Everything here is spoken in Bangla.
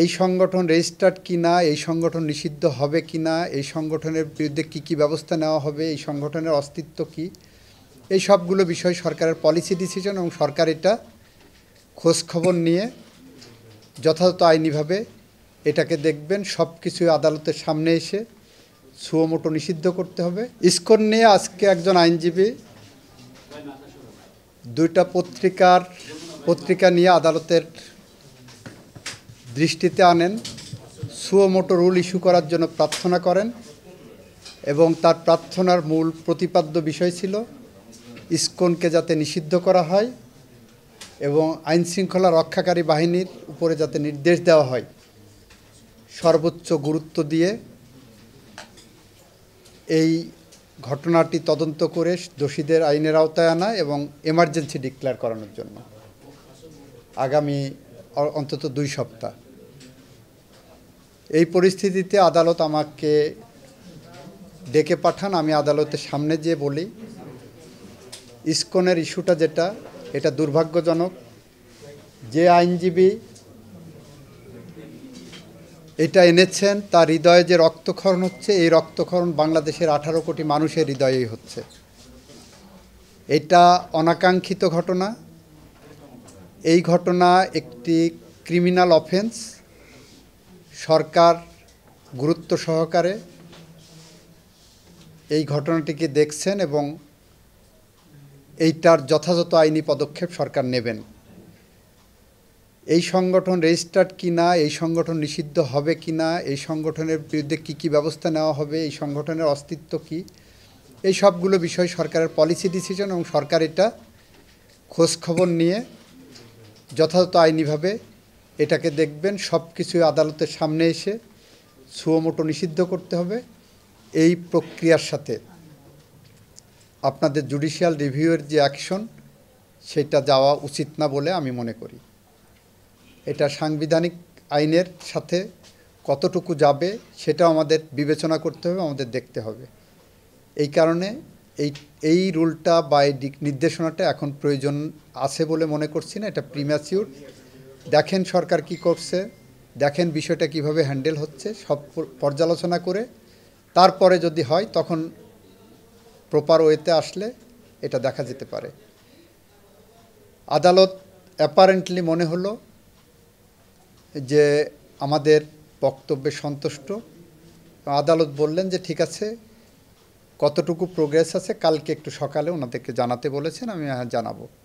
এই সংগঠন রেজিস্টার্ড কি না এই সংগঠন নিষিদ্ধ হবে কি না এই সংগঠনের বিরুদ্ধে কি কি ব্যবস্থা নেওয়া হবে এই সংগঠনের অস্তিত্ব কি এই সবগুলো বিষয় সরকারের পলিসি ডিসিশন এবং সরকার এটা খোঁজখবর নিয়ে যথাযথ আইনিভাবে এটাকে দেখবেন সব কিছুই আদালতের সামনে এসে সুয়মোটো নিষিদ্ধ করতে হবে ইস্কন নিয়ে আজকে একজন আইনজীবী দুইটা পত্রিকার পত্রিকা নিয়ে আদালতের দৃষ্টিতে আনেন সুয়মোটো রুল ইস্যু করার জন্য প্রার্থনা করেন এবং তার প্রার্থনার মূল প্রতিপাদ্য বিষয় ছিল ইস্কনকে যাতে নিষিদ্ধ করা হয় এবং আইন শৃঙ্খলা রক্ষাকারী বাহিনীর উপরে যাতে নির্দেশ দেওয়া হয় সর্বোচ্চ গুরুত্ব দিয়ে এই ঘটনাটি তদন্ত করে দোষীদের আইনের আওতায় আনা এবং এমার্জেন্সি ডিক্লেয়ার করানোর জন্য আগামী অন্তত দুই সপ্তাহ এই পরিস্থিতিতে আদালত আমাকে ডেকে পাঠান আমি আদালতের সামনে যেয়ে বলি ইস্কনের ইস্যুটা যেটা এটা দুর্ভাগ্যজনক যে আইনজীবী এটা এনেছেন তার হৃদয়ে যে রক্তক্ষরণ হচ্ছে এই রক্তক্ষরণ বাংলাদেশের আঠারো কোটি মানুষের হৃদয়েই হচ্ছে এটা অনাকাঙ্ক্ষিত ঘটনা এই ঘটনা একটি ক্রিমিনাল অফেন্স সরকার গুরুত্ব সহকারে এই ঘটনাটিকে দেখছেন এবং এইটার যথাযথ আইনি পদক্ষেপ সরকার নেবেন এই সংগঠন রেজিস্টার্ড কি না এই সংগঠন নিষিদ্ধ হবে কি না এই সংগঠনের বিরুদ্ধে কি কি ব্যবস্থা নেওয়া হবে এই সংগঠনের অস্তিত্ব কি এই সবগুলো বিষয় সরকারের পলিসি ডিসিশন এবং সরকার এটা খোঁজখবর নিয়ে যথাযথ আইনিভাবে এটাকে দেখবেন সব কিছুই আদালতের সামনে এসে সুয়মোটো নিষিদ্ধ করতে হবে এই প্রক্রিয়ার সাথে আপনাদের জুডিশিয়াল রিভিউয়ের যে অ্যাকশন সেটা যাওয়া উচিত না বলে আমি মনে করি এটা সাংবিধানিক আইনের সাথে কতটুকু যাবে সেটা আমাদের বিবেচনা করতে হবে আমাদের দেখতে হবে এই কারণে এই এই রুলটা বা এই নির্দেশনাটা এখন প্রয়োজন আছে বলে মনে করছি না এটা প্রিম্যাচিউর দেখেন সরকার কি করছে দেখেন বিষয়টা কিভাবে হ্যান্ডেল হচ্ছে সব পর্যালোচনা করে তারপরে যদি হয় তখন প্রপার ওয়েতে আসলে এটা দেখা যেতে পারে আদালত অ্যাপারেন্টলি মনে হলো যে আমাদের বক্তব্যে সন্তুষ্ট আদালত বললেন যে ঠিক আছে কতটুকু প্রোগ্রেস আছে কালকে একটু সকালে ওনাদেরকে জানাতে বলেছেন আমি হ্যাঁ জানাবো